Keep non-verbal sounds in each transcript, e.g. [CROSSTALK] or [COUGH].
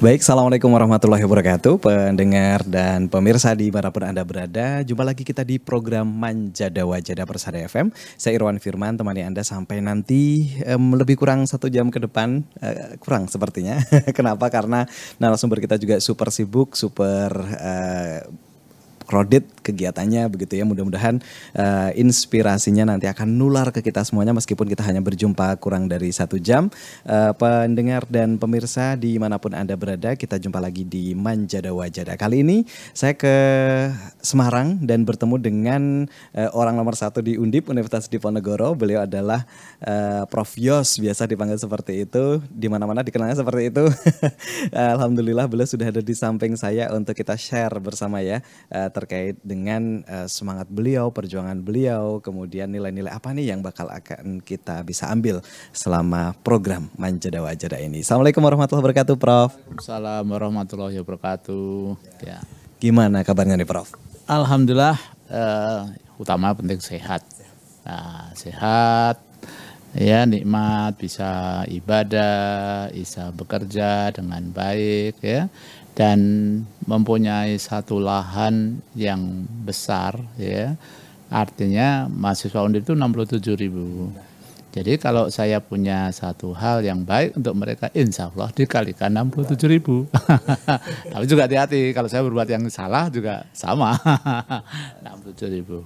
Baik, Assalamualaikum warahmatullahi wabarakatuh Pendengar dan pemirsa di manapun Anda berada Jumpa lagi kita di program Manjada Wajada Persada FM Saya Irwan Firman, temani Anda sampai nanti um, Lebih kurang satu jam ke depan uh, Kurang sepertinya [LAUGHS] Kenapa? Karena narasumber kita juga super sibuk, super... Uh, crowded kegiatannya begitu ya. Mudah-mudahan uh, inspirasinya nanti akan nular ke kita semuanya meskipun kita hanya berjumpa kurang dari satu jam. Uh, pendengar dan pemirsa dimanapun Anda berada, kita jumpa lagi di Manjada Wajada. Kali ini saya ke Semarang dan bertemu dengan uh, orang nomor satu di Undip Universitas Diponegoro. Beliau adalah uh, Prof. Yos biasa dipanggil seperti itu. dimana mana-mana dikenalnya seperti itu. [LAUGHS] Alhamdulillah beliau sudah ada di samping saya untuk kita share bersama ya uh, terkait dengan uh, semangat beliau, perjuangan beliau, kemudian nilai-nilai apa nih yang bakal akan kita bisa ambil selama program Manjada Wajada ini. Assalamualaikum warahmatullahi wabarakatuh, Prof. Assalamualaikum warahmatullahi wabarakatuh. Ya. Gimana kabarnya nih, Prof? Alhamdulillah, uh, utama penting sehat. Nah, sehat, ya nikmat bisa ibadah bisa bekerja dengan baik ya dan mempunyai satu lahan yang besar ya. Artinya mahasiswa Undip itu 67 ribu. Jadi kalau saya punya satu hal yang baik untuk mereka, insya Allah dikalikan 67 ribu. [LAUGHS] Tapi juga hati-hati, kalau saya berbuat yang salah juga sama, 67 [LAUGHS] ribu.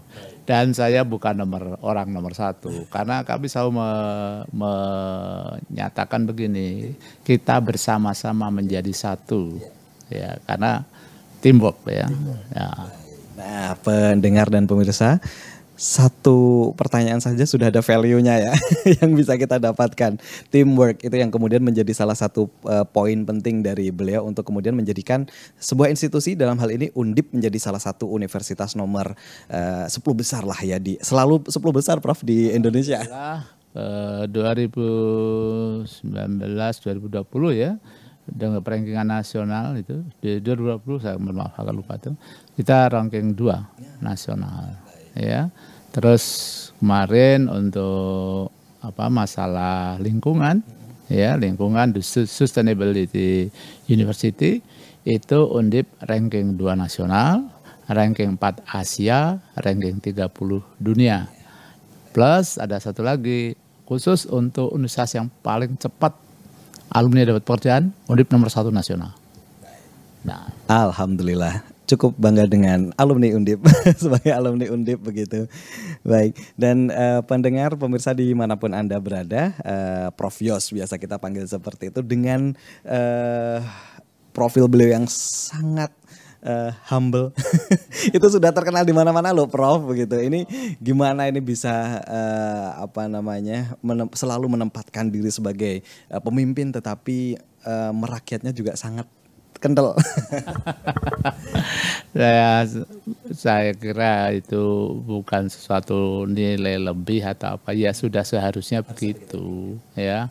Dan saya bukan nomor orang nomor satu, karena kami selalu me, menyatakan begini, kita bersama-sama menjadi satu ya karena teamwork ya. ya. Nah pendengar dan pemirsa satu pertanyaan saja sudah ada value-nya ya [LAUGHS] yang bisa kita dapatkan. Teamwork itu yang kemudian menjadi salah satu uh, poin penting dari beliau untuk kemudian menjadikan sebuah institusi dalam hal ini Undip menjadi salah satu universitas nomor eh, uh, 10 besar lah ya di selalu 10 besar Prof di Indonesia. Uh, 2019 2020 ya dengan perankingan nasional itu di 2020 saya mohon maaf agak lupa itu, kita ranking dua nasional Baik. ya terus kemarin untuk apa masalah lingkungan ya, ya lingkungan sustainability university itu undip ranking dua nasional ranking 4 Asia ranking 30 dunia plus ada satu lagi khusus untuk universitas yang paling cepat alumni dapat pekerjaan, Undip nomor satu nasional. Nah. Alhamdulillah cukup bangga dengan alumni Undip [LAUGHS] sebagai alumni Undip begitu. Baik, dan uh, pendengar pemirsa di manapun Anda berada, uh, Prof Yos biasa kita panggil seperti itu dengan uh, profil beliau yang sangat uh, humble [LAUGHS] itu sudah terkenal di mana-mana loh Prof begitu ini gimana ini bisa uh, apa namanya menem selalu menempatkan diri sebagai uh, pemimpin tetapi uh, merakyatnya juga sangat kental [LAUGHS] saya saya kira itu bukan sesuatu nilai lebih atau apa ya sudah seharusnya begitu ya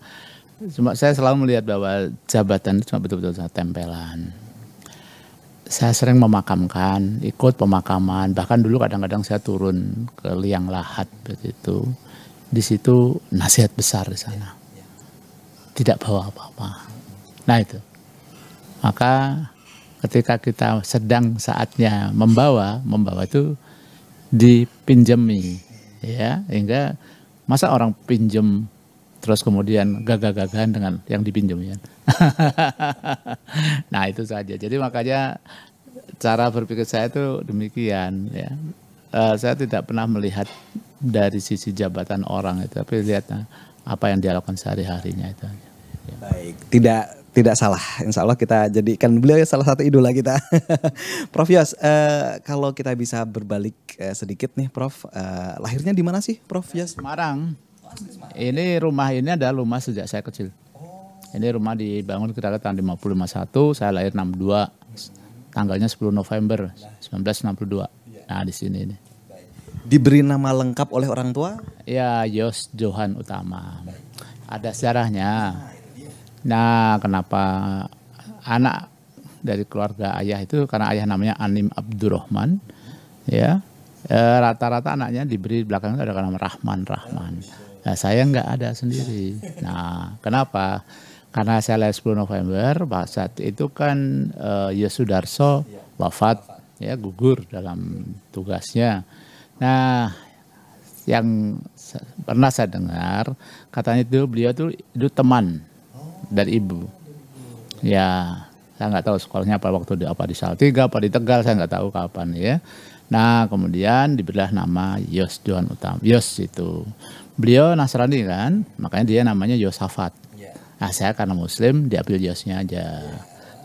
cuma saya selalu melihat bahwa jabatan itu cuma betul-betul tempelan saya sering memakamkan, ikut pemakaman, bahkan dulu kadang-kadang saya turun ke liang lahat begitu. Di situ nasihat besar di sana. Tidak bawa apa-apa. Nah itu. Maka ketika kita sedang saatnya membawa, membawa itu dipinjami ya, hingga masa orang pinjam terus kemudian gagah-gagahan dengan yang dipinjamnya. [LAUGHS] nah itu saja. Jadi makanya cara berpikir saya itu demikian ya. Uh, saya tidak pernah melihat dari sisi jabatan orang itu, tapi lihat nah, apa yang dilakukan sehari-harinya itu. Ya. Baik, tidak tidak salah. Insya Allah kita jadikan beliau salah satu idola kita. [LAUGHS] Prof Yos, Uh, kalau kita bisa berbalik uh, sedikit nih Prof, Uh, lahirnya di mana sih Prof Yos? Semarang. Ini rumah ini adalah rumah sejak saya kecil. Ini rumah dibangun kita kira tahun 551, saya lahir 62. Tanggalnya 10 November 1962. Nah, di sini ini. Diberi nama lengkap oleh orang tua? Ya, Yos Johan Utama. Ada sejarahnya. Nah, kenapa anak dari keluarga ayah itu karena ayah namanya Anim Abdurrahman, ya. Eh, rata-rata anaknya diberi belakangnya ada nama Rahman Rahman. Nah, saya nggak ada sendiri. Nah, kenapa? Karena saya lahir 10 November, saat itu kan uh, eh, Yesudarso wafat, ya gugur dalam tugasnya. Nah, yang pernah saya dengar katanya itu beliau tuh itu teman dari ibu. Ya, saya nggak tahu sekolahnya apa waktu di apa di Salatiga, apa di Tegal, saya nggak tahu kapan ya. Nah, kemudian diberilah nama Yos Johan Utama. Yos itu beliau Nasrani kan, makanya dia namanya Yosafat. Ya. Nah, saya karena Muslim diambil Yosnya aja.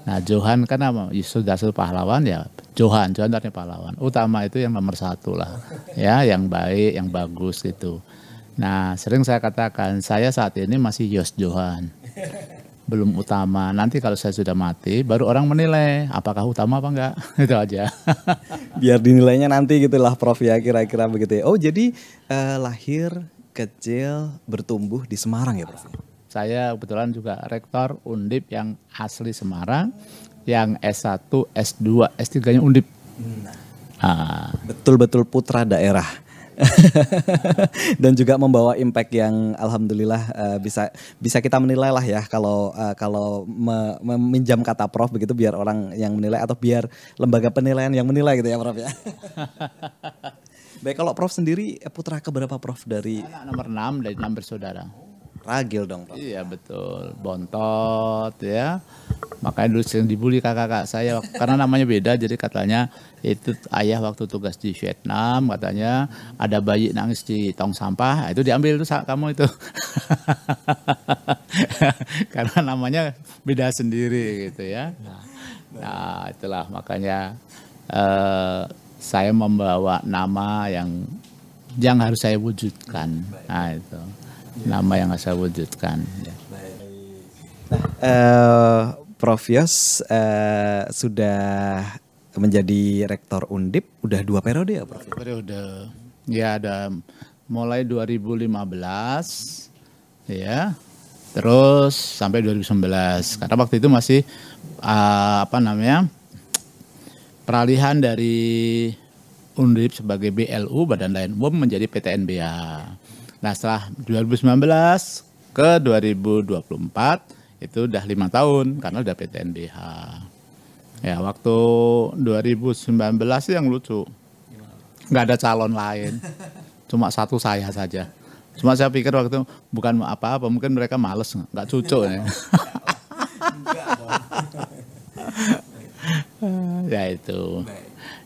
Nah, Johan karena Yusuf Dasul pahlawan ya Johan, Johan artinya pahlawan. Utama itu yang nomor satu lah, [LAUGHS] ya yang baik, yang bagus gitu. Nah, sering saya katakan saya saat ini masih Yos Johan. [LAUGHS] belum utama. Nanti kalau saya sudah mati, baru orang menilai apakah utama apa enggak. [LAUGHS] Itu aja. [LAUGHS] Biar dinilainya nanti gitulah Prof ya kira-kira begitu ya. Oh jadi eh, lahir, kecil, bertumbuh di Semarang ya Prof? Saya kebetulan juga rektor Undip yang asli Semarang, yang S1, S2, S3-nya Undip. betul hmm. ah. Betul-betul putra daerah. [LAUGHS] dan juga membawa impact yang alhamdulillah uh, bisa bisa kita menilai lah ya kalau uh, kalau meminjam kata prof begitu biar orang yang menilai atau biar lembaga penilaian yang menilai gitu ya prof ya. [LAUGHS] Baik kalau prof sendiri eh, putra keberapa prof dari anak nomor 6 dari enam bersaudara ragil dong Pak. Iya betul, bontot ya. Makanya dulu sering dibully kakak-kakak saya karena namanya beda jadi katanya itu ayah waktu tugas di Vietnam katanya ada bayi nangis di tong sampah nah, itu diambil tuh kamu itu [LAUGHS] karena namanya beda sendiri gitu ya nah, nah itulah makanya eh, saya membawa nama yang yang harus saya wujudkan. Nah itu nama yang saya wujudkan. Ya. Nah, uh, Prof Yos uh, sudah menjadi rektor Undip udah dua periode ya Prof? Periode. Ya ada mulai 2015 ya. Terus sampai 2019. Karena waktu itu masih uh, apa namanya? peralihan dari Undip sebagai BLU Badan Lain Umum menjadi PTNBA. Nah setelah 2019 ke 2024 itu udah lima tahun karena udah PTNBH. Ya waktu 2019 sih yang lucu, nggak ada calon lain, cuma satu saya saja. Cuma saya pikir waktu itu bukan apa-apa, mungkin mereka males, nggak cocok ya. [LAUGHS] ya itu.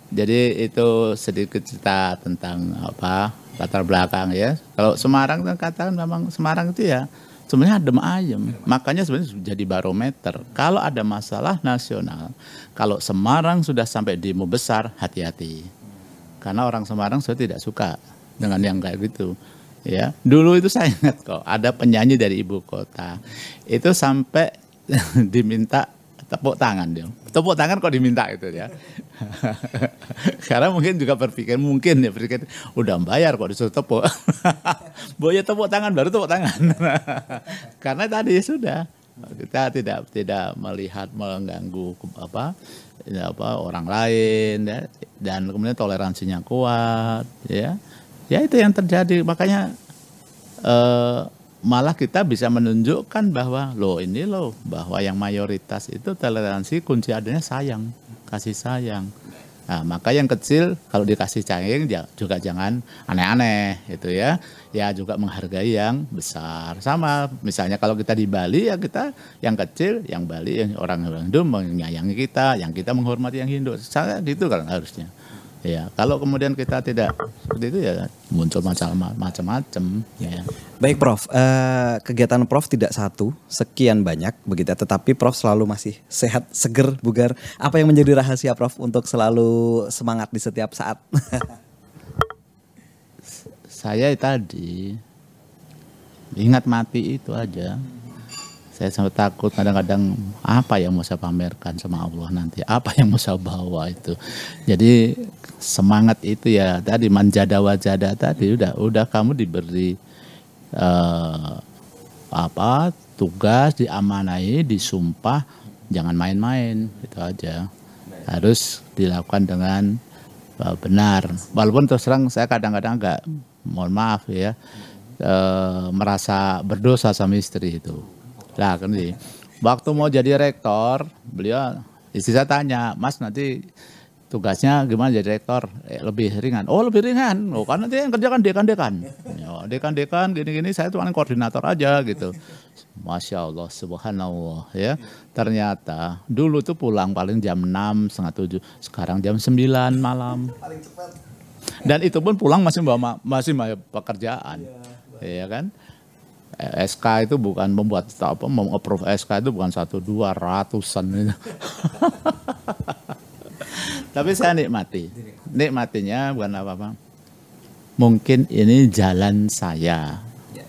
Jadi itu sedikit cerita tentang apa latar belakang ya. Kalau Semarang kan katakan memang Semarang itu ya sebenarnya adem ayem. Makanya sebenarnya jadi barometer. Kalau ada masalah nasional, kalau Semarang sudah sampai demo besar, hati-hati. Karena orang Semarang sudah tidak suka dengan yang kayak gitu. Ya, dulu itu saya ingat kok ada penyanyi dari ibu kota itu sampai [LAUGHS] diminta tepuk tangan dia. Tepuk tangan kok diminta itu ya. [LAUGHS] Karena mungkin juga berpikir mungkin ya berpikir udah bayar kok disuruh tepuk. [LAUGHS] Boleh tepuk tangan baru tepuk tangan. [LAUGHS] Karena tadi ya sudah kita tidak tidak melihat mengganggu apa ya, apa orang lain ya. dan kemudian toleransinya kuat ya ya itu yang terjadi makanya eh, malah kita bisa menunjukkan bahwa lo ini lo bahwa yang mayoritas itu toleransi kunci adanya sayang kasih sayang nah, maka yang kecil kalau dikasih sayang ya juga jangan aneh-aneh itu ya ya juga menghargai yang besar sama misalnya kalau kita di Bali ya kita yang kecil yang Bali yang orang Hindu menyayangi kita yang kita menghormati yang Hindu saya gitu kan harusnya Ya, kalau kemudian kita tidak seperti itu ya muncul macam-macam. Ya. Baik, Prof. eh, kegiatan Prof tidak satu, sekian banyak begitu. Tetapi Prof selalu masih sehat, seger, bugar. Apa yang menjadi rahasia Prof untuk selalu semangat di setiap saat? [LAUGHS] Saya tadi ingat mati itu aja. Saya sangat takut kadang-kadang apa yang mau saya pamerkan sama Allah nanti, apa yang mau saya bawa itu. Jadi semangat itu ya tadi manjada wajada tadi udah udah kamu diberi uh, apa tugas diamanai disumpah jangan main-main itu aja harus dilakukan dengan uh, benar walaupun terus terang saya kadang-kadang nggak mohon maaf ya uh, merasa berdosa sama istri itu lah kan sih waktu mau jadi rektor beliau istri saya tanya mas nanti tugasnya gimana jadi rektor eh, lebih ringan oh lebih ringan oh kan nanti yang kerjakan dekan dekan dekan dekan gini gini saya paling koordinator aja gitu masya allah subhanallah ya ternyata dulu tuh pulang paling jam enam setengah tujuh sekarang jam 9 malam dan itu pun pulang masih bawa masih bawa pekerjaan ya, ya kan eh, SK itu bukan membuat apa mengapprove SK itu bukan satu dua ratusan [LAUGHS] Tapi saya nikmati. Nikmatinya bukan apa-apa. Mungkin ini jalan saya. Ya.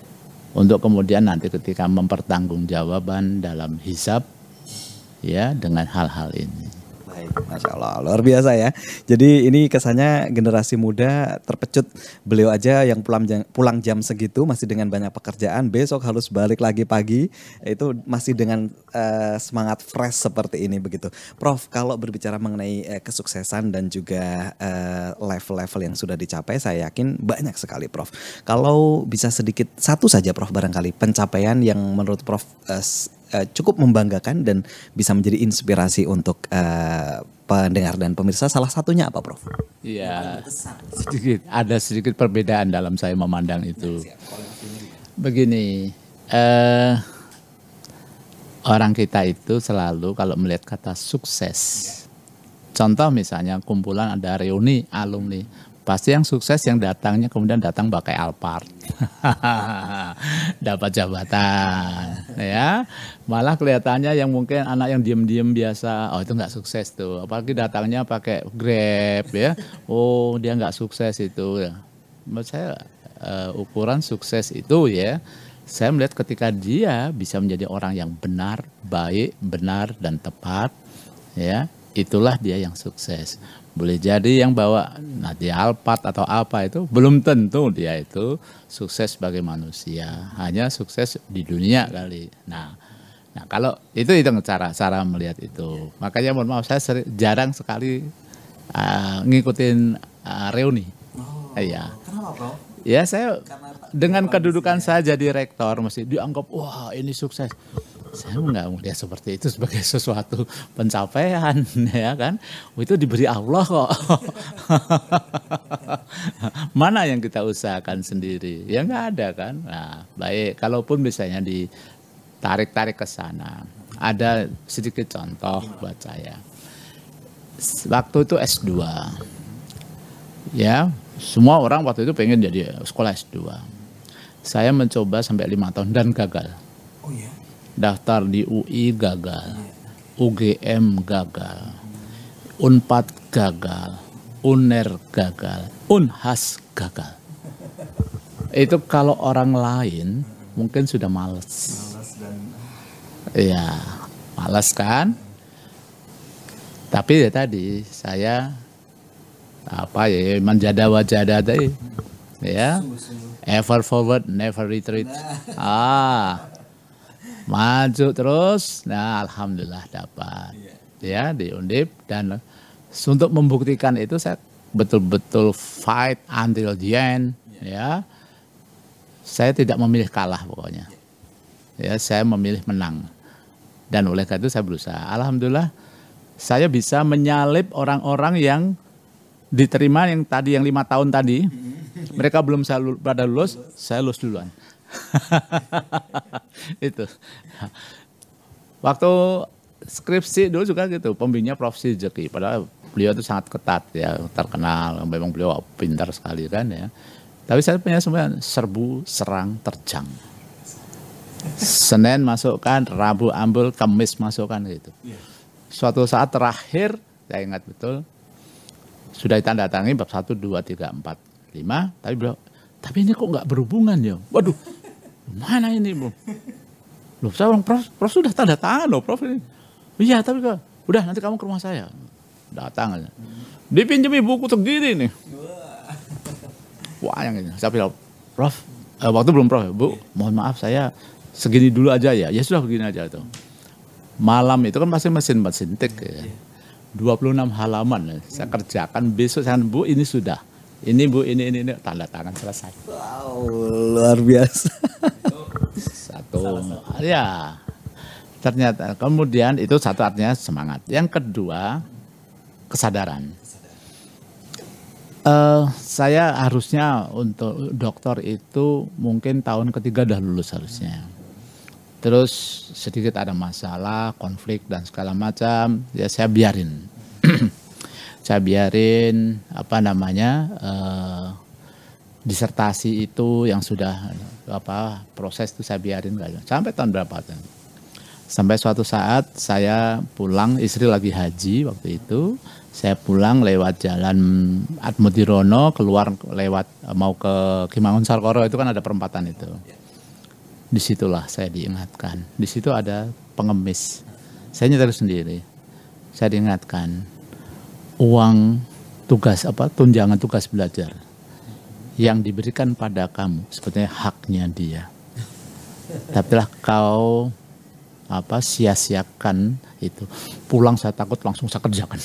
Untuk kemudian nanti ketika mempertanggungjawaban dalam hisab ya dengan hal-hal ini baik. Masya Allah, luar biasa ya. Jadi ini kesannya generasi muda terpecut. Beliau aja yang pulang jam, pulang jam segitu masih dengan banyak pekerjaan, besok harus balik lagi pagi. Itu masih dengan uh, semangat fresh seperti ini begitu. Prof, kalau berbicara mengenai uh, kesuksesan dan juga eh, level-level uh, yang sudah dicapai, saya yakin banyak sekali, Prof. Kalau bisa sedikit satu saja, Prof, barangkali pencapaian yang menurut Prof uh, Eh, cukup membanggakan dan bisa menjadi inspirasi untuk uh, pendengar dan pemirsa salah satunya apa Prof? Iya. Sedikit ada sedikit perbedaan dalam saya memandang itu. Nah, Begini, uh, orang kita itu selalu kalau melihat kata sukses. Iya. Contoh misalnya kumpulan ada reuni alumni, Pasti yang sukses yang datangnya kemudian datang pakai Alphard. [LAUGHS] Dapat jabatan. ya Malah kelihatannya yang mungkin anak yang diem-diem biasa, oh itu nggak sukses tuh. Apalagi datangnya pakai Grab ya. Oh dia nggak sukses itu. Menurut saya uh, ukuran sukses itu ya saya melihat ketika dia bisa menjadi orang yang benar, baik, benar dan tepat, ya itulah dia yang sukses. Boleh jadi yang bawa nanti alpat atau apa itu belum tentu dia itu sukses sebagai manusia, hanya sukses di dunia kali. Nah, nah kalau itu itu cara cara melihat itu. Makanya mohon maaf saya seri, jarang sekali uh, ngikutin uh, reuni. Oh, iya. Kenapa, Bro? Ya saya Karena dengan kedudukan ya. saya jadi rektor mesti dianggap wah ini sukses saya nggak melihat seperti itu sebagai sesuatu pencapaian [LAUGHS] ya kan itu diberi Allah kok [LAUGHS] mana yang kita usahakan sendiri ya nggak ada kan nah baik kalaupun misalnya ditarik-tarik ke sana ada sedikit contoh buat saya waktu itu S2 ya semua orang waktu itu pengen jadi sekolah S2 saya mencoba sampai lima tahun dan gagal oh, yeah daftar di UI gagal, UGM gagal, Unpad gagal, Uner gagal, Unhas gagal. Itu kalau orang lain mungkin sudah males. Iya, males kan? Tapi ya tadi saya apa ya menjada wajada tadi ya ever forward never retreat nah. ah maju terus nah alhamdulillah dapat yeah. ya di undip dan untuk membuktikan itu saya betul-betul fight until the end yeah. ya saya tidak memilih kalah pokoknya yeah. ya saya memilih menang dan oleh karena itu saya berusaha alhamdulillah saya bisa menyalip orang-orang yang diterima yang tadi yang lima tahun tadi mm-hmm. mereka belum saya pada lulus saya lulus duluan [LAUGHS] [LAUGHS] itu. Waktu skripsi dulu juga gitu, pembimbingnya Prof. Sijeki. Padahal beliau itu sangat ketat ya, terkenal. Memang beliau pintar sekali kan ya. Tapi saya punya semuanya serbu, serang, terjang. Senin masukkan, Rabu ambil, Kamis masukkan gitu. Iya. Suatu saat terakhir, saya ingat betul, sudah ditandatangani bab satu dua tiga empat lima tapi beliau, tapi ini kok nggak berhubungan ya? Waduh, mana ini bu? Loh, saya orang Prof, Prof sudah tanda tangan loh, Prof. ini. Iya, tapi kok, udah nanti kamu ke rumah saya. Datang aja. Dipinjemi buku segini nih. Wah, yang ini. Saya bilang, Prof, eh, waktu belum Prof, ya, Bu, mohon maaf saya segini dulu aja ya. Ya sudah begini aja tuh. Malam itu kan pasti mesin mesin tik ya. 26 iya. halaman ya, saya kerjakan besok saya bu ini sudah ini bu ini ini, ini. tanda tangan selesai wow luar biasa satu ya ternyata kemudian itu satu artinya semangat yang kedua kesadaran uh, saya harusnya untuk dokter itu mungkin tahun ketiga dah lulus harusnya terus sedikit ada masalah konflik dan segala macam ya saya biarin [CLEARS THROAT] saya biarin apa namanya eh, disertasi itu yang sudah apa proses itu saya biarin sampai tahun berapa tahun sampai suatu saat saya pulang istri lagi haji waktu itu saya pulang lewat jalan Atmodirono keluar lewat eh, mau ke Kimangun Sarkoro itu kan ada perempatan itu disitulah saya diingatkan di situ ada pengemis saya nyetir sendiri saya diingatkan uang tugas apa tunjangan tugas belajar yang diberikan pada kamu sebetulnya haknya dia. tapi lah kau apa sia-siakan itu. Pulang saya takut langsung saya kerjakan.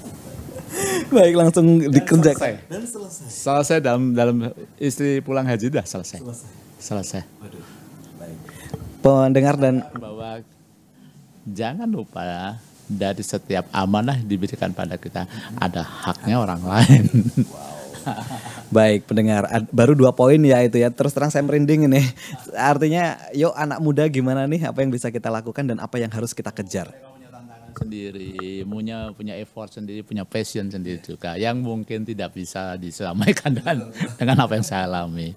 [LAUGHS] Baik langsung dan dikerjakan. Selesai. Dan selesai. Selesai dalam dalam istri pulang haji dah selesai. Selesai. Selesai. Waduh. Baik. Pendengar dan bahwa jangan lupa dari setiap amanah diberikan pada kita ada haknya orang lain. [LAUGHS] Baik pendengar, baru dua poin ya itu ya. Terus terang saya merinding ini. Artinya, yuk anak muda gimana nih? Apa yang bisa kita lakukan dan apa yang harus kita kejar? sendiri, punya punya effort sendiri, punya passion sendiri juga yang mungkin tidak bisa diselamaikan [LAUGHS] dengan, dengan apa yang saya alami.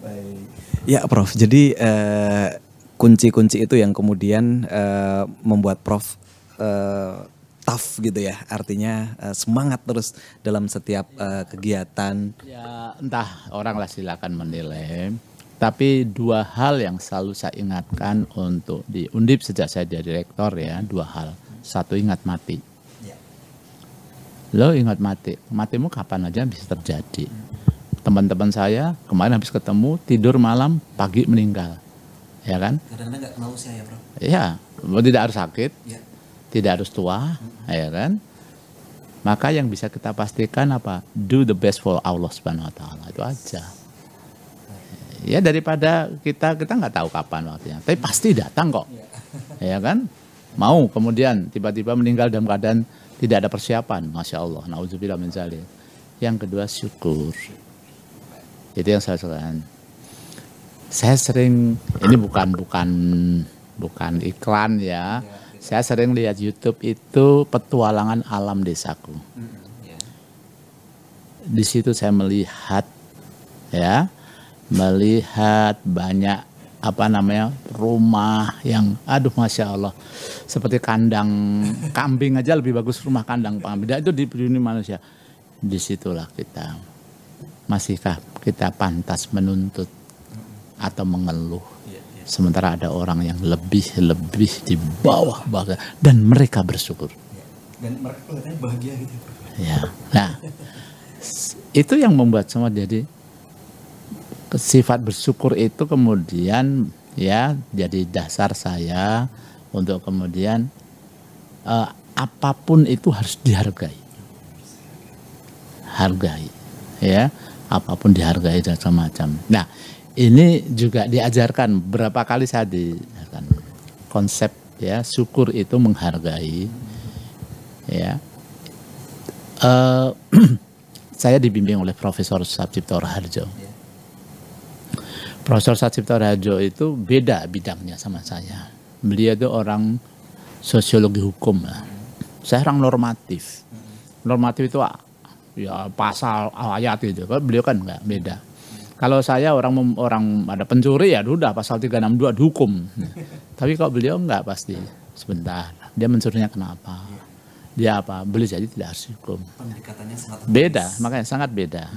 Baik. Ya, Prof. Jadi eh, kunci-kunci eh, itu yang kemudian eh, membuat Prof uh, tough gitu ya artinya uh, semangat terus dalam setiap uh, kegiatan ya entah orang lah silakan menilai tapi dua hal yang selalu saya ingatkan untuk di Undip sejak saya jadi rektor ya dua hal satu ingat mati ya. lo ingat mati matimu kapan aja bisa terjadi teman-teman saya kemarin habis ketemu tidur malam pagi meninggal ya kan kadang-kadang nggak -kadang tahu saya bro ya tidak harus sakit ya tidak harus tua, hmm. ya kan? Maka yang bisa kita pastikan apa? Do the best for Allah Subhanahu wa taala. Itu aja. Ya daripada kita kita nggak tahu kapan waktunya, tapi pasti datang kok. Ya kan? Mau kemudian tiba-tiba meninggal dalam keadaan tidak ada persiapan, masya Allah. Nauzubillah min Yang kedua syukur. Itu yang saya sarankan. Saya sering ini bukan bukan bukan iklan ya saya sering lihat YouTube itu petualangan alam desaku. Mm-hmm. Di situ saya melihat ya, melihat banyak apa namanya rumah yang aduh masya Allah seperti kandang kambing aja lebih bagus rumah kandang kambing itu di dunia manusia disitulah kita masihkah kita pantas menuntut atau mengeluh Sementara ada orang yang lebih-lebih di bawah bahagia dan mereka bersyukur. Dan mereka bahagia gitu. Ya. Nah, itu yang membuat semua jadi sifat bersyukur itu kemudian ya jadi dasar saya untuk kemudian uh, apapun itu harus dihargai. Hargai ya, apapun dihargai dan semacam. Nah, ini juga diajarkan berapa kali saya di konsep ya syukur itu menghargai ya uh, [CLEARS THROAT] saya dibimbing oleh Profesor Sabjipto Raharjo Profesor Sabjipto Raharjo itu beda bidangnya sama saya beliau itu orang sosiologi hukum lah. saya orang normatif normatif itu ah, ya pasal ayat itu beliau kan nggak beda kalau saya orang orang ada pencuri ya sudah pasal 362 dihukum. Tapi kalau beliau enggak pasti. Sebentar, dia mencurinya kenapa? Dia apa? Beli jadi tidak harus dihukum. beda, makanya sangat beda.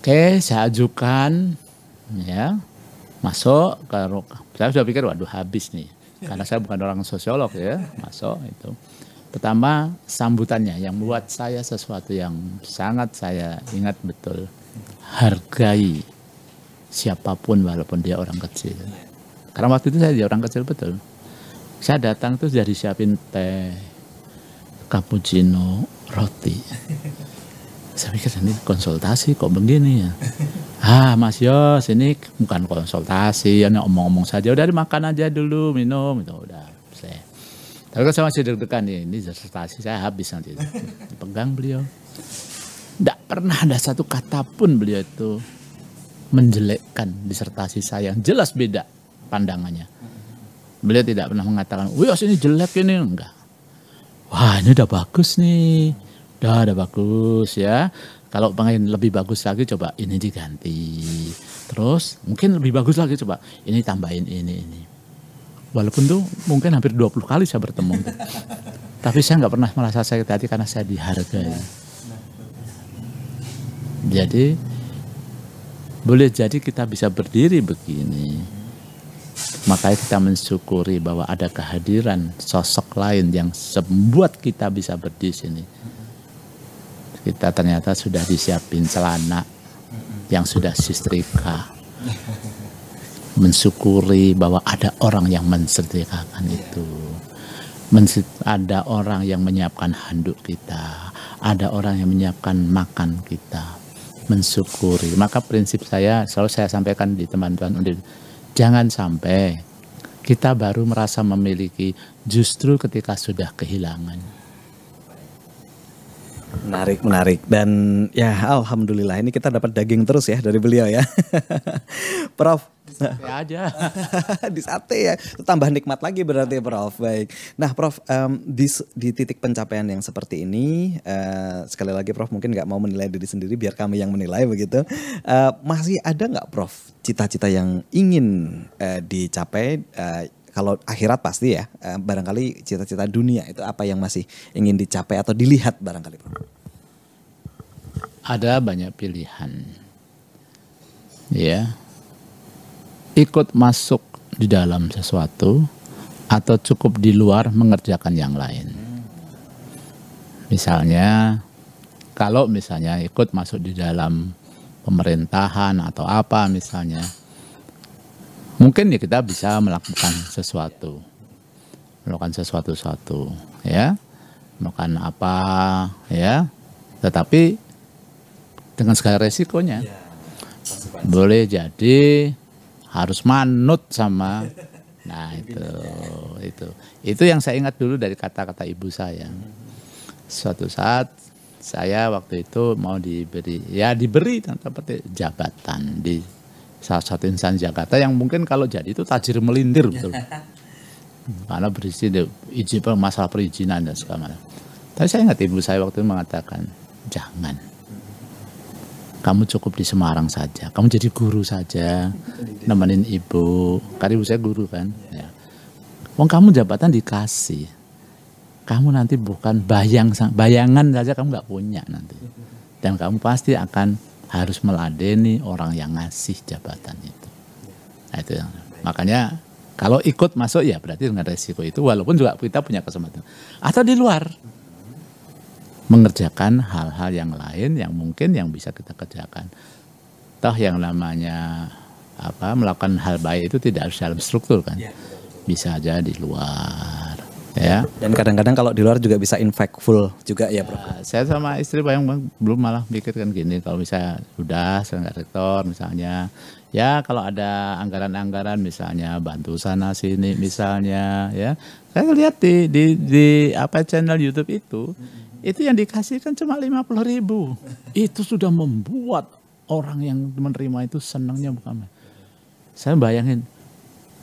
Oke, saya ajukan ya. Masuk ke saya sudah pikir waduh habis nih. Karena saya bukan orang sosiolog ya, masuk itu. Pertama, sambutannya yang buat saya sesuatu yang sangat saya ingat betul hargai siapapun walaupun dia orang kecil. Karena waktu itu saya dia orang kecil betul. Saya datang terus dari siapin teh, cappuccino, roti. Saya pikir ini konsultasi kok begini ya. Ah Mas Yos ini bukan konsultasi, ini omong-omong saja. Udah dimakan aja dulu, minum itu udah. Saya. Tapi saya masih deg-degan nih, ya, ini disertasi saya habis nanti. pegang beliau. Tidak pernah ada satu kata pun beliau itu menjelekkan disertasi saya. Jelas beda pandangannya. Beliau tidak pernah mengatakan, wih ini jelek ini. Enggak. Wah ini udah bagus nih. Udah, udah bagus ya. Kalau pengen lebih bagus lagi coba ini diganti. Terus mungkin lebih bagus lagi coba ini tambahin ini ini. Walaupun tuh mungkin hampir 20 kali saya bertemu. Tapi saya nggak pernah merasa saya hati karena saya dihargai. Jadi boleh jadi kita bisa berdiri begini. Makanya kita mensyukuri bahwa ada kehadiran sosok lain yang membuat kita bisa berdiri sini. Kita ternyata sudah disiapin celana yang sudah sistrika. Mensyukuri bahwa ada orang yang mensetrikakan itu. Ada orang yang menyiapkan handuk kita. Ada orang yang menyiapkan makan kita mensyukuri. Maka prinsip saya selalu saya sampaikan di teman-teman undir jangan sampai kita baru merasa memiliki justru ketika sudah kehilangan. Menarik, menarik. Dan ya alhamdulillah ini kita dapat daging terus ya dari beliau ya. [LAUGHS] Prof. sate aja. [LAUGHS] di sate ya. Tambah nikmat lagi berarti Prof. Baik. Nah Prof, um, di, di titik pencapaian yang seperti ini, uh, sekali lagi Prof mungkin nggak mau menilai diri sendiri biar kami yang menilai begitu. Uh, masih ada nggak Prof cita-cita yang ingin uh, dicapai uh, kalau akhirat pasti ya eh, barangkali cita-cita dunia itu apa yang masih ingin dicapai atau dilihat barangkali Ada banyak pilihan. Ya. Ikut masuk di dalam sesuatu atau cukup di luar mengerjakan yang lain. Misalnya kalau misalnya ikut masuk di dalam pemerintahan atau apa misalnya mungkin ya kita bisa melakukan sesuatu melakukan sesuatu suatu ya melakukan apa ya tetapi dengan segala resikonya iya, boleh jadi harus manut sama [LAUGHS] nah itu itu itu yang saya ingat dulu dari kata-kata ibu saya suatu saat saya waktu itu mau diberi ya diberi tanpa jabatan di salah satu insan Jakarta yang mungkin kalau jadi itu tajir melintir betul. [LAUGHS] Karena berisi izin masalah perizinan dan segala macam. Tapi saya ingat ibu saya waktu itu mengatakan, jangan. Kamu cukup di Semarang saja. Kamu jadi guru saja, nemenin ibu. Karena ibu saya guru kan. Ya. Wong kamu jabatan dikasih. Kamu nanti bukan bayang bayangan saja kamu nggak punya nanti. Dan kamu pasti akan harus meladeni orang yang ngasih jabatan itu. Nah, itu yang, makanya kalau ikut masuk ya berarti dengan resiko itu walaupun juga kita punya kesempatan atau di luar mengerjakan hal-hal yang lain yang mungkin yang bisa kita kerjakan. Toh yang namanya apa melakukan hal baik itu tidak harus dalam struktur kan. Ya. Bisa aja di luar ya. Dan kadang-kadang kalau di luar juga bisa infectful juga ya, Bro. Ya, saya sama istri bayang bang, belum malah pikirkan gini kalau misalnya sudah nggak rektor misalnya ya kalau ada anggaran-anggaran misalnya bantu sana sini misalnya ya saya lihat di di, di apa channel YouTube itu itu yang dikasihkan cuma lima puluh ribu itu sudah membuat orang yang menerima itu senangnya bukan saya bayangin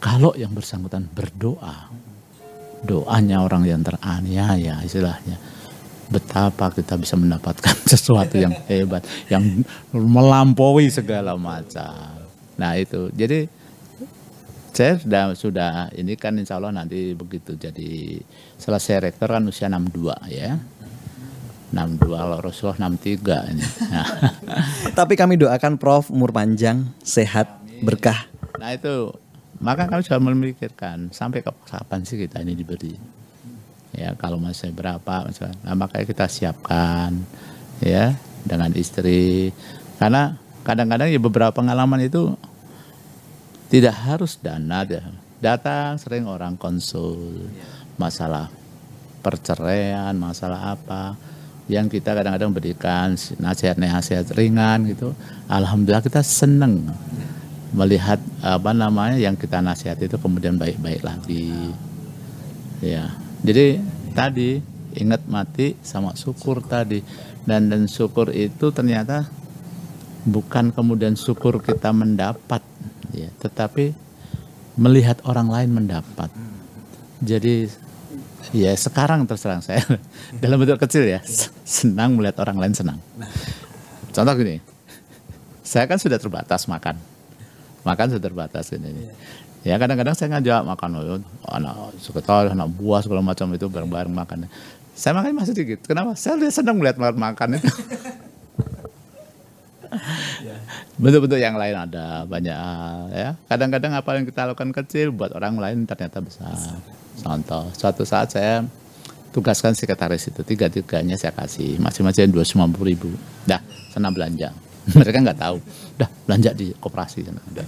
kalau yang bersangkutan berdoa doanya orang yang teraniaya istilahnya betapa kita bisa mendapatkan [LAUGHS] sesuatu yang hebat yang melampaui segala macam nah itu jadi saya sudah sudah ini kan insya Allah nanti begitu jadi selesai rektor kan usia 62 ya 62 kalau Rasulullah 63 ini. Tapi kami doakan Prof umur panjang, sehat, berkah. Nah itu maka kami sudah memikirkan sampai ke kapan sih kita ini diberi. Ya, kalau masih berapa misalnya. Nah, makanya kita siapkan ya dengan istri. Karena kadang-kadang ya beberapa pengalaman itu tidak harus dana datang sering orang konsul masalah perceraian masalah apa yang kita kadang-kadang berikan nasihat-nasihat ringan gitu alhamdulillah kita seneng melihat apa namanya yang kita nasihat itu kemudian baik-baik lagi. Ya. Jadi tadi ingat mati sama syukur tadi dan dan syukur itu ternyata bukan kemudian syukur kita mendapat ya, tetapi melihat orang lain mendapat. Jadi ya sekarang terserang saya [LAUGHS] dalam bentuk kecil ya iya. senang melihat orang lain senang. Nah. Contoh gini, saya kan sudah terbatas makan makan terbatas ini. Iya. Ya kadang-kadang saya ngajak makan loh, anak sekretaris, anak buah segala macam itu bareng-bareng makan. Saya makan masih sedikit. Kenapa? Saya lebih senang melihat makan itu. Iya. Bentuk-bentuk yang lain ada banyak ya. Kadang-kadang apa yang kita lakukan kecil buat orang lain ternyata besar. Contoh, suatu saat saya tugaskan sekretaris itu tiga-tiganya saya kasih masing-masing dua ratus lima puluh ribu. Dah, senang belanja. [LAUGHS] mereka nggak tahu udah belanja di koperasi belanja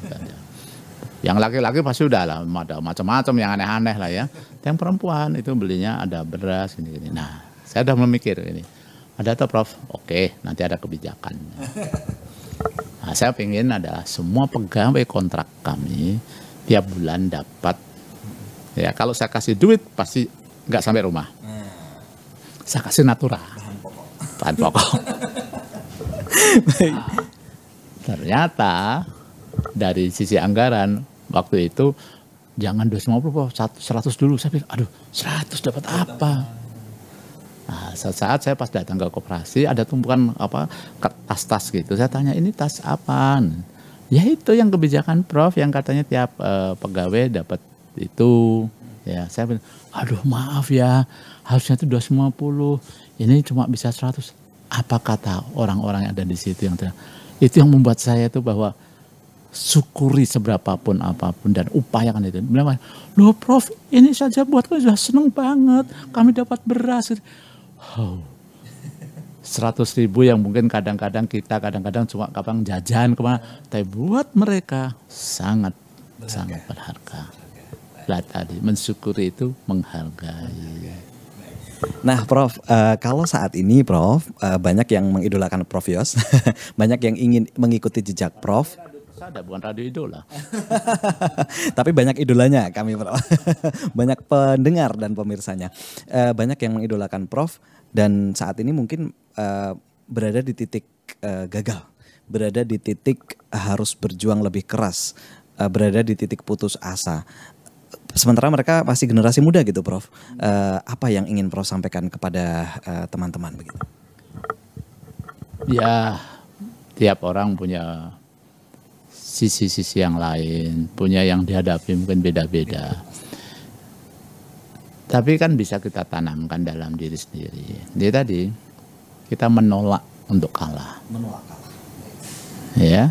yang laki-laki pasti udah lah ada macam-macam yang aneh-aneh lah ya yang perempuan itu belinya ada beras ini ini. nah saya udah memikir ini ada atau prof oke nanti ada kebijakan [LAUGHS] nah, saya pingin adalah semua pegawai kontrak kami tiap bulan dapat ya kalau saya kasih duit pasti nggak sampai rumah hmm. saya kasih natura bahan pokok, bahan pokok. [LAUGHS] Ternyata dari sisi anggaran waktu itu jangan 250 Pak, 100 dulu. Saya pikir, aduh 100 dapat apa? Nah, saat, saat saya pas datang ke koperasi ada tumpukan apa kertas-tas gitu. Saya tanya ini tas apa?" Ya itu yang kebijakan Prof yang katanya tiap uh, pegawai dapat itu. Ya, saya bilang, aduh maaf ya, harusnya itu 250. Ini cuma bisa 100 apa kata orang-orang yang ada di situ yang tidak. itu yang membuat saya itu bahwa syukuri seberapa seberapapun apapun dan upayakan itu. Bilang, loh Prof ini saja buat kami sudah seneng banget, kami dapat beras. Oh, 100 ribu yang mungkin kadang-kadang kita kadang-kadang cuma kapang jajan kemana, tapi buat mereka sangat berharga. sangat berharga. Lah tadi mensyukuri itu menghargai. menghargai. Nah, Prof, uh, kalau saat ini Prof uh, banyak yang mengidolakan Prof Yos, [LAUGHS] banyak yang ingin mengikuti jejak Prof. ada bukan radio idola. [LAUGHS] Tapi banyak idolanya kami Prof. [LAUGHS] banyak pendengar dan pemirsanya. Uh, banyak yang mengidolakan Prof dan saat ini mungkin uh, berada di titik uh, gagal, berada di titik harus berjuang lebih keras, uh, berada di titik putus asa. Sementara mereka masih generasi muda gitu, Prof. Uh, apa yang ingin Prof sampaikan kepada eh, teman-teman uh, begitu? Ya, tiap orang punya sisi-sisi yang lain, punya yang dihadapi mungkin beda-beda. Tapi kan bisa kita tanamkan dalam diri sendiri. Jadi tadi kita menolak untuk kalah. Menolak kalah. Ya.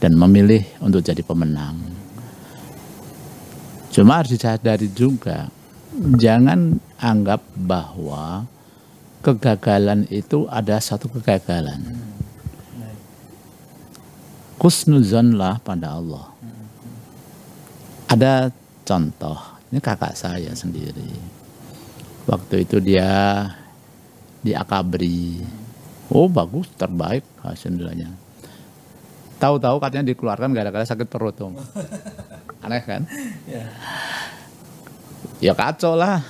Dan memilih untuk jadi pemenang Cuma harus disadari juga, jangan anggap bahwa kegagalan itu ada satu kegagalan. lah pada Allah. Ada contoh, ini kakak saya sendiri. Waktu itu dia di Akabri. Oh bagus, terbaik hasilnya. Tahu-tahu katanya dikeluarkan gara-gara sakit perut. Tuh. [LAUGHS] aneh kan ya, ya kacau lah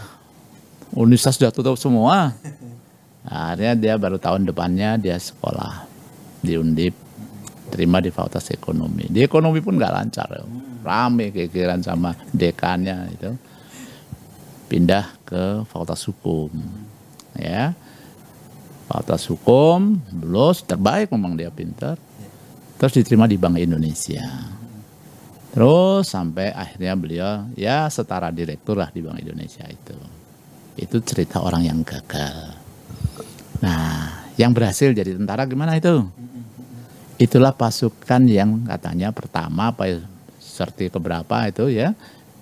universitas sudah tutup semua nah, akhirnya dia baru tahun depannya dia sekolah di undip terima di fakultas ekonomi di ekonomi pun nggak lancar rame kekiran sama dekannya itu pindah ke fakultas hukum ya fakultas hukum lulus terbaik memang dia pintar terus diterima di Bank Indonesia Terus sampai akhirnya beliau ya setara direktur lah di Bank Indonesia itu. Itu cerita orang yang gagal. Nah, yang berhasil jadi tentara gimana itu? Itulah pasukan yang katanya pertama apa ya, serti keberapa itu ya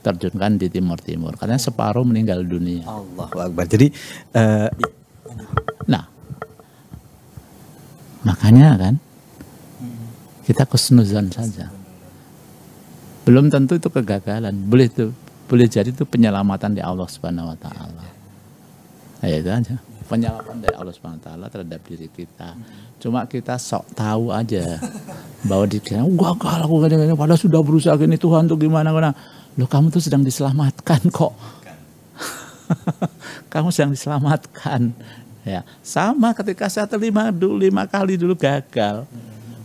terjunkan di Timur Timur karena separuh meninggal dunia. Allah Akbar. Jadi uh... nah makanya kan kita kesnuzan saja belum tentu itu kegagalan boleh itu boleh jadi itu penyelamatan dari Allah Subhanahu Wa Taala ya itu aja penyelamatan dari Allah Subhanahu Wa Taala terhadap diri kita cuma kita sok tahu aja bahwa diri kita wah kalau aku gini, gini padahal sudah berusaha gini Tuhan tuh gimana gimana lo kamu tuh sedang diselamatkan kok [LAUGHS] kamu sedang diselamatkan ya sama ketika saya terima dulu lima kali dulu gagal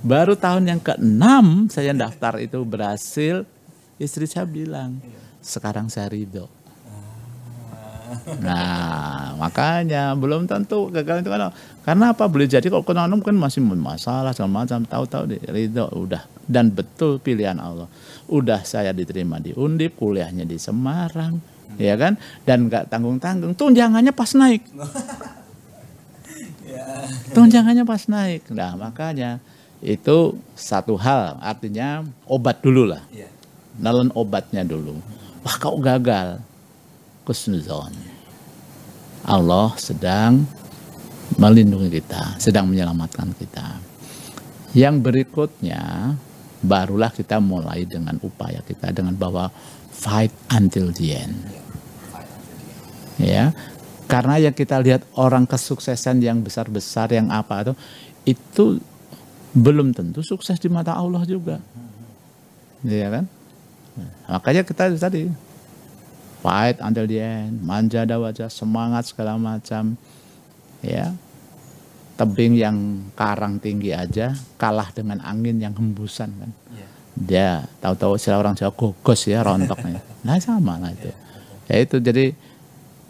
Baru tahun yang ke-6 saya daftar itu berhasil. Istri saya bilang, sekarang saya ridho. Ah. Nah, makanya belum tentu gagal itu kan. Karena apa? Boleh jadi kalau kena mungkin masih masalah segala macam, tahu-tahu ridho udah dan betul pilihan Allah. Udah saya diterima di Undip, kuliahnya di Semarang, hmm. ya kan? Dan nggak tanggung-tanggung, tunjangannya pas naik. [LAUGHS] Ya. Tunjangannya pas naik. Nah, makanya itu satu hal artinya obat dulu lah yeah. nalan obatnya dulu wah kau gagal kusnuzon Allah sedang melindungi kita sedang menyelamatkan kita yang berikutnya barulah kita mulai dengan upaya kita dengan bahwa fight until the end iya, ya karena yang kita lihat orang kesuksesan yang besar-besar yang apa itu itu belum tentu sukses di mata Allah juga. Iya kan? makanya kita tadi fight until the end, manja ada wajah, semangat segala macam. Ya. Tebing yang karang tinggi aja kalah dengan angin yang hembusan kan. Iya. Dia tahu-tahu sila orang Jawa gogos ya rontoknya. [LAUGHS] Nah sama lah itu. Iya. Ya itu jadi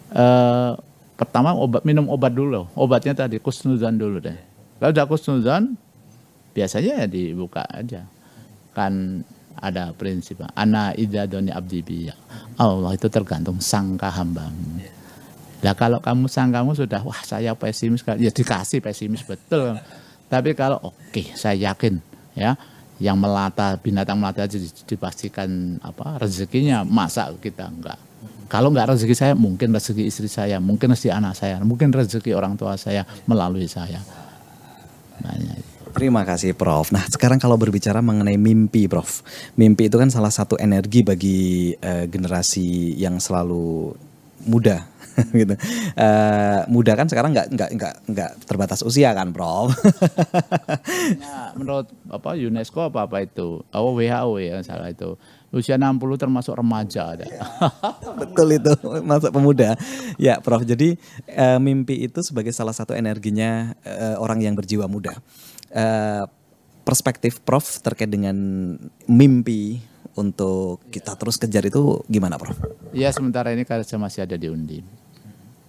eh, pertama obat minum obat dulu, obatnya tadi kusnuzan dulu deh. Kalau udah kusnuzan, biasanya ya dibuka aja kan ada prinsip ana doni abdi biya Allah itu tergantung sangka hambamu lah kalau kamu sangkamu sudah wah saya pesimis ya dikasih pesimis betul tapi kalau oke okay, saya yakin ya yang melata binatang melata jadi dipastikan apa rezekinya masa kita enggak kalau enggak rezeki saya mungkin rezeki istri saya mungkin rezeki anak saya mungkin rezeki orang tua saya melalui saya banyak Terima kasih Prof. Nah sekarang kalau berbicara mengenai mimpi Prof. Mimpi itu kan salah satu energi bagi uh, generasi yang selalu muda [LAUGHS] gitu. Uh, muda kan sekarang nggak nggak nggak nggak terbatas usia kan, Prof. ya, menurut apa UNESCO apa apa itu? Oh WHO ya salah itu. Usia 60 termasuk remaja ada. Ya, [LAUGHS] betul itu, masuk pemuda. Ya, Prof. Jadi uh, mimpi itu sebagai salah satu energinya uh, orang yang berjiwa muda. Eh, perspektif Prof terkait dengan mimpi untuk kita terus kejar itu gimana Prof? Iya sementara ini karena saya masih ada di Undip.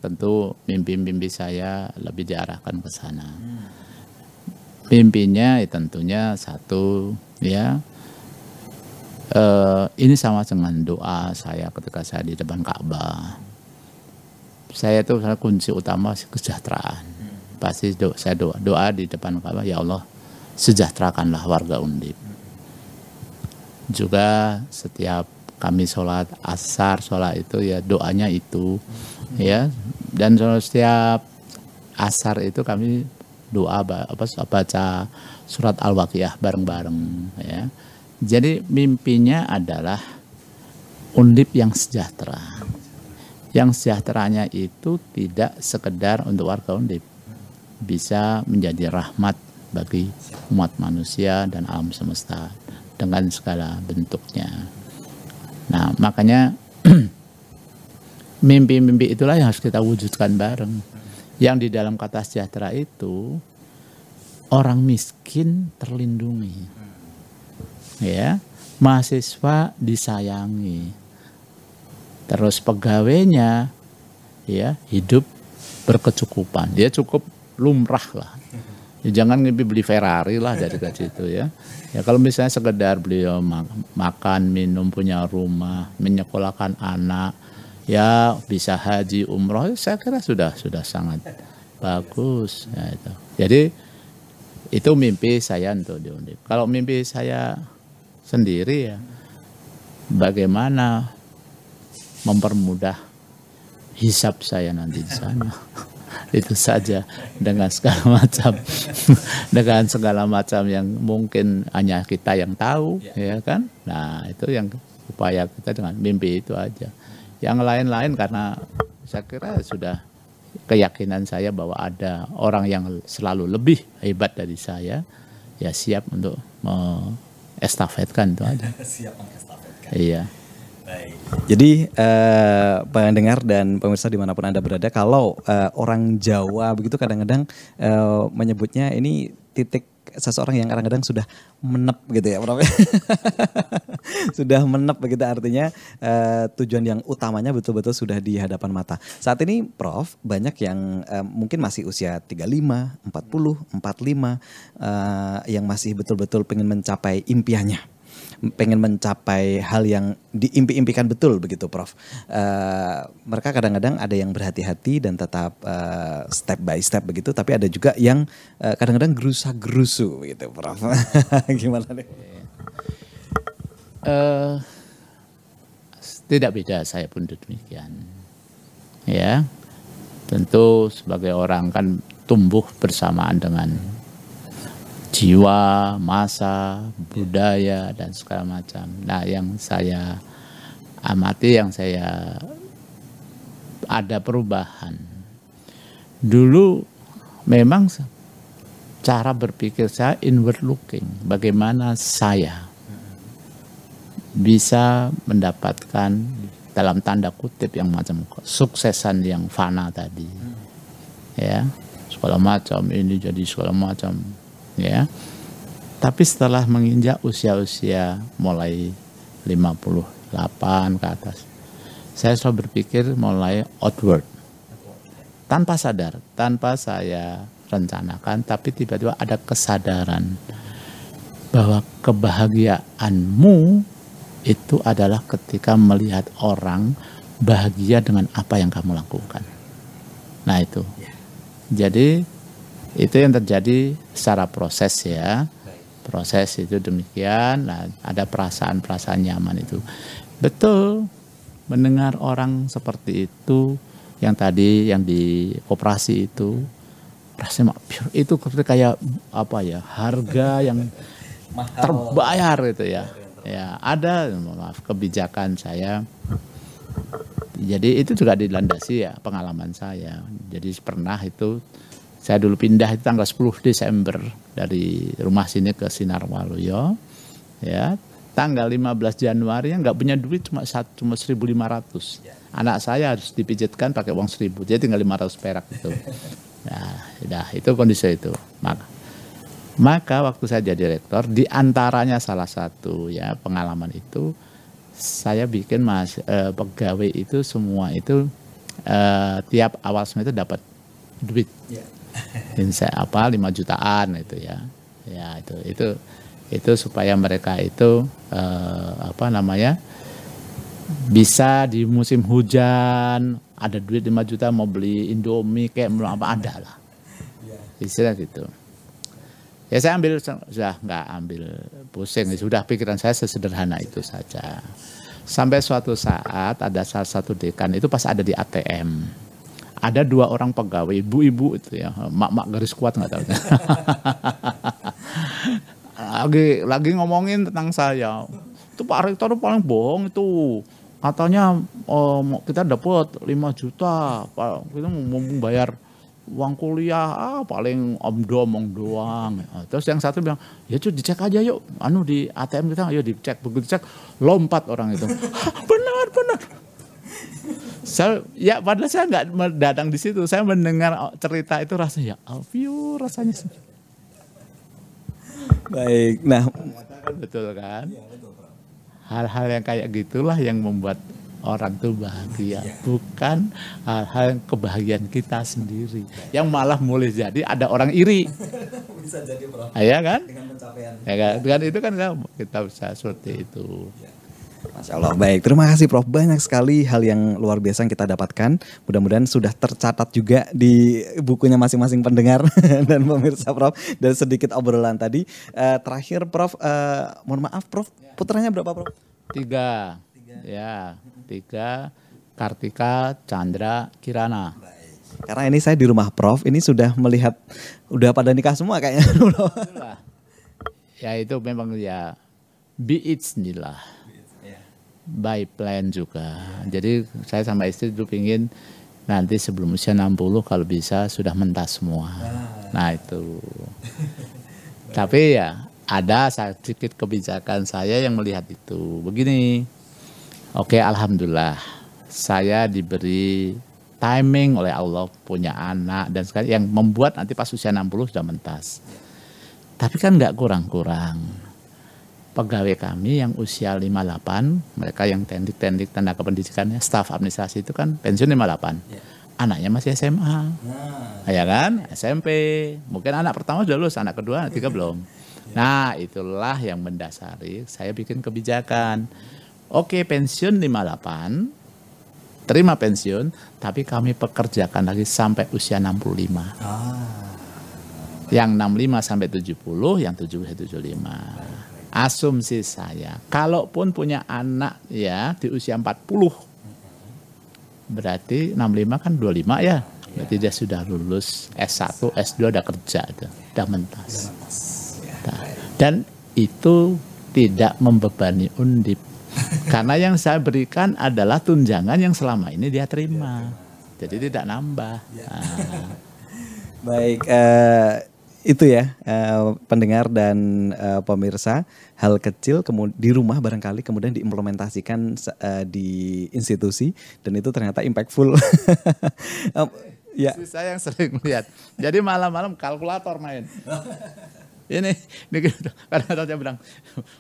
Tentu mimpi-mimpi saya lebih diarahkan ke sana. Mimpinya ya tentunya satu ya uh, ini sama dengan doa saya ketika saya di depan Ka'bah. Saya itu kunci utama kesejahteraan pasti do, saya doa doa di depan Ka'bah ya Allah sejahterakanlah warga Undip. Juga setiap kami sholat asar sholat itu ya doanya itu ya dan setiap asar itu kami doa apa baca surat al-waqiah bareng-bareng ya jadi mimpinya adalah undip yang sejahtera yang sejahteranya itu tidak sekedar untuk warga undip bisa menjadi rahmat bagi umat manusia dan alam semesta dengan segala bentuknya. Nah, makanya [CLEARS THROAT] mimpi-mimpi itulah yang harus kita wujudkan bareng. Yang di dalam kata sejahtera itu orang miskin terlindungi. Ya, mahasiswa disayangi. Terus pegawainya ya hidup berkecukupan. Dia cukup lumrah lah. Ya, jangan mimpi beli Ferrari lah dari gaji itu ya. Ya kalau misalnya sekedar beliau makan, minum, punya rumah, menyekolahkan anak, ya bisa haji umroh, saya kira sudah sudah sangat bagus. Ya, itu. Jadi itu mimpi saya untuk diundi Kalau mimpi saya sendiri ya, bagaimana mempermudah hisap saya nanti di sana itu saja dengan segala [LAUGHS] macam dengan segala macam yang mungkin hanya kita yang tahu ya, ya kan nah itu yang upaya kita dengan mimpi itu aja yang lain-lain karena saya kira sudah keyakinan saya bahwa ada orang yang selalu lebih hebat dari saya ya siap untuk mengestafetkan itu aja [LAUGHS] siap mengestafetkan iya baik jadi uh, pendengar dan pemirsa dimanapun anda berada, kalau uh, orang Jawa begitu kadang-kadang uh, menyebutnya ini titik seseorang yang kadang-kadang sudah menep gitu ya Prof. [LAUGHS] sudah menep begitu artinya uh, tujuan yang utamanya betul-betul sudah di hadapan mata. Saat ini Prof banyak yang uh, mungkin masih usia 35, 40, 45 uh, yang masih betul-betul pengen mencapai impiannya pengen mencapai hal yang diimpi-impikan betul begitu Prof. Uh, mereka kadang-kadang ada yang berhati-hati dan tetap uh, step by step begitu, tapi ada juga yang uh, kadang-kadang gerusa-gerusu gitu Prof. [LAUGHS] Gimana nih? Uh, tidak beda saya pun demikian. Ya. Tentu sebagai orang kan tumbuh bersamaan dengan jiwa, masa, budaya dan segala macam. Nah, yang saya amati yang saya ada perubahan. Dulu memang cara berpikir saya inward looking, bagaimana saya bisa mendapatkan dalam tanda kutip yang macam suksesan yang fana tadi ya segala macam ini jadi segala macam ya. Tapi setelah menginjak usia-usia mulai 58 ke atas, saya selalu berpikir mulai outward. Tanpa sadar, tanpa saya rencanakan, tapi tiba-tiba ada kesadaran bahwa kebahagiaanmu itu adalah ketika melihat orang bahagia dengan apa yang kamu lakukan. Nah itu. Ya. Jadi itu yang terjadi secara proses ya. Proses itu demikian, nah, ada perasaan-perasaan nyaman itu. Betul, mendengar orang seperti itu, yang tadi yang di operasi itu, rasanya itu kayak apa ya, harga yang terbayar itu ya. Ya, ada maaf kebijakan saya. Jadi itu juga dilandasi ya pengalaman saya. Jadi pernah itu saya dulu pindah di tanggal 10 Desember dari rumah sini ke Sinar Waluyo, Ya, tanggal 15 Januari yang nggak punya duit cuma satu cuma 1.500. Ya. Anak saya harus dipijitkan pakai uang 1.000. jadi tinggal 500 perak itu. Nah, nah itu kondisi itu. Maka, maka waktu saya jadi rektor di antaranya salah satu ya pengalaman itu saya bikin mas eh, pegawai itu semua itu eh, tiap awal semester dapat duit. Ya insya apa 5 jutaan itu ya ya itu itu itu supaya mereka itu eh, apa namanya bisa di musim hujan ada duit 5 juta mau beli Indomie kayak belum apa ada lah istilah gitu ya saya ambil sudah nggak ambil pusing sudah pikiran saya sesederhana itu saja sampai suatu saat ada salah satu dekan itu pas ada di ATM ada dua orang pegawai ibu-ibu itu ya mak-mak garis kuat nggak tahu [LAUGHS] lagi lagi ngomongin tentang saya itu Pak Rektor itu paling bohong itu katanya um, kita dapat 5 juta Pak kita mau membayar uang kuliah ah, paling om domong doang terus yang satu bilang ya cuy dicek aja yuk anu di ATM kita ayo dicek begitu cek lompat orang itu [LAUGHS] benar benar saya ya padahal saya nggak datang di situ saya mendengar oh, cerita itu rasanya ya Alvio rasanya baik nah betul kan hal-hal yang kayak gitulah yang membuat orang tuh bahagia iya. bukan hal-hal kebahagiaan kita sendiri yang malah mulai jadi ada orang iri bisa jadi ya kan dengan pencapaian ya kan dengan itu kan kita bisa seperti itu iya. Masya Allah. Baik, terima kasih Prof. Banyak sekali hal yang luar biasa yang kita dapatkan. Mudah-mudahan sudah tercatat juga di bukunya masing-masing pendengar [LAUGHS] dan pemirsa Prof. Dan sedikit obrolan tadi. Uh, terakhir Prof, uh, mohon maaf Prof, putranya berapa Prof? Tiga. tiga. Ya, tiga. Kartika, Chandra, Kirana. Baik. Karena ini saya di rumah Prof, ini sudah melihat, udah pada nikah semua kayaknya. [LAUGHS] ya itu memang ya, its idznillah by plan juga. Jadi saya sama istri dulu pingin nanti sebelum usia 60 kalau bisa sudah mentas semua. Nah, itu. [LAUGHS] Tapi ya ada sedikit kebijakan saya yang melihat itu. Begini. Oke, alhamdulillah saya diberi timing oleh Allah punya anak dan sekali yang membuat nanti pas usia 60 sudah mentas. Tapi kan nggak kurang-kurang pegawai kami yang usia 58, mereka yang tendik-tendik tanda pendidikannya, staff administrasi itu kan pensiun 58. Yeah. Anaknya masih SMA. Nah, ya kan? SMP. Mungkin anak pertama sudah lulus, anak kedua, anak tiga belum. Yeah. Nah, itulah yang mendasari saya bikin kebijakan. Oke, pensiun 58, terima pensiun, tapi kami pekerjakan lagi sampai usia 65. Ah. Yang 65 sampai 70, yang 70 75 asumsi saya kalaupun punya anak ya di usia 40 berarti 65 kan 25 ya berarti dia sudah lulus S1 S2 udah kerja sudah udah mentas nah, dan itu tidak membebani undip [LAUGHS] karena yang saya berikan adalah tunjangan yang selama ini dia terima iya, iya. jadi tidak nambah iya. nah. [LAUGHS] baik uh, itu ya uh, pendengar dan uh, pemirsa hal kecil di rumah barangkali kemudian diimplementasikan uh, di institusi dan itu ternyata impactful. [LAUGHS] ya. saya yang sering lihat. Jadi malam-malam kalkulator main. ini, ini gitu. Kadang-kadang saya bilang,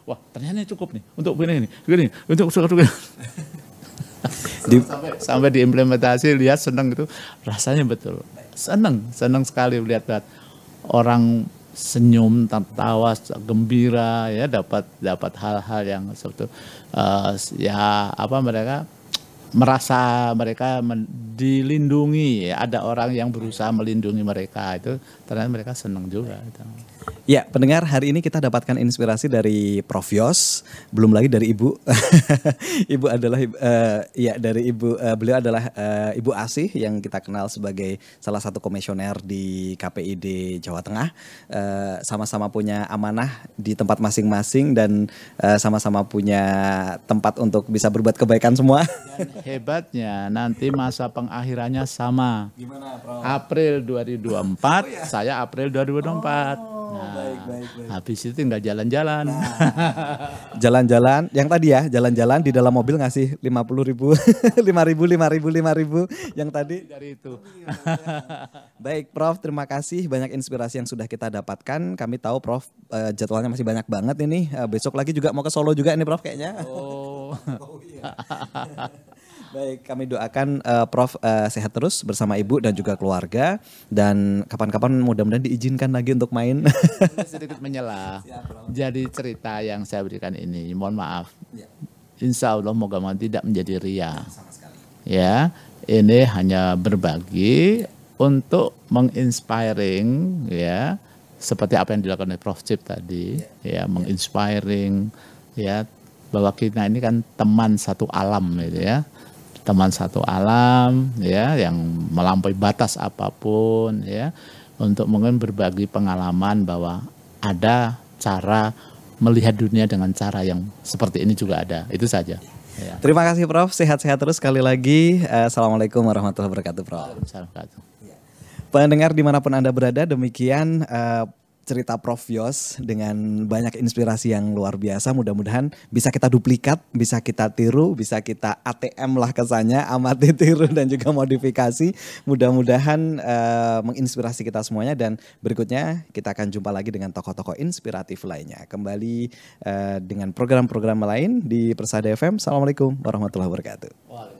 wah ternyata cukup nih untuk begini, begini, untuk suka [LAUGHS] di, sampai, sampai diimplementasi lihat seneng gitu rasanya betul seneng seneng sekali lihat, lihat orang senyum tertawa gembira ya dapat dapat hal-hal yang seperti uh, ya apa mereka merasa mereka dilindungi ada orang yang berusaha melindungi mereka itu ternyata mereka senang juga gitu. Ya, pendengar hari ini kita dapatkan inspirasi dari Prof Yos, belum lagi dari Ibu. [LAUGHS] ibu adalah uh, ya dari Ibu uh, beliau adalah uh, Ibu Asih yang kita kenal sebagai salah satu komisioner di KPID Jawa Tengah. sama sama-sama punya amanah di tempat masing-masing dan sama sama-sama punya tempat untuk bisa berbuat kebaikan semua. dan hebatnya nanti masa pengakhirannya sama. Gimana, Prof? April 2024, oh, ya. saya April 2024. Oh. Oh, nah, baik, baik, baik. Habis itu tinggal jalan-jalan. Jalan-jalan, nah. [LAUGHS] yang tadi ya, jalan-jalan di dalam mobil ngasih lima puluh ribu, [LAUGHS] lima ribu, lima ribu, lima ribu, yang tadi dari itu. Oh, iya, iya, iya. [LAUGHS] baik, Prof, terima kasih banyak inspirasi yang sudah kita dapatkan. Kami tahu Prof eh, jadwalnya masih banyak banget ini. Eh, besok lagi juga mau ke Solo juga ini, Prof kayaknya. Oh. oh iya. Baik, kami doakan uh, Prof uh, sehat terus bersama Ibu dan juga keluarga dan kapan-kapan mudah-mudahan diizinkan lagi untuk main. sedikit [LAUGHS] menyela. Jadi cerita yang saya berikan ini, mohon maaf. Iya. Insya Allah moga-moga tidak menjadi ria. Ya, ini hanya berbagi untuk menginspiring ya seperti apa yang dilakukan oleh Prof chip tadi yeah. ya iya. menginspiring ya bahwa kita ini kan teman satu alam gitu ya teman satu alam ya yang melampaui batas apapun ya untuk mungkin berbagi pengalaman bahwa ada cara melihat dunia dengan cara yang seperti ini juga ada itu saja ya. terima kasih Prof sehat-sehat terus sekali lagi eh, assalamualaikum warahmatullahi wabarakatuh Prof. Pendengar dimanapun anda berada demikian. Uh, cerita Prof Yos dengan banyak inspirasi yang luar biasa. Mudah-mudahan bisa kita duplikat, bisa kita tiru, bisa kita ATM lah kesannya, amati tiru dan juga modifikasi. Mudah-mudahan uh, menginspirasi kita semuanya dan berikutnya kita akan jumpa lagi dengan tokoh-tokoh inspiratif lainnya. Kembali uh, dengan program-program lain di Persada FM. Assalamualaikum warahmatullahi wabarakatuh.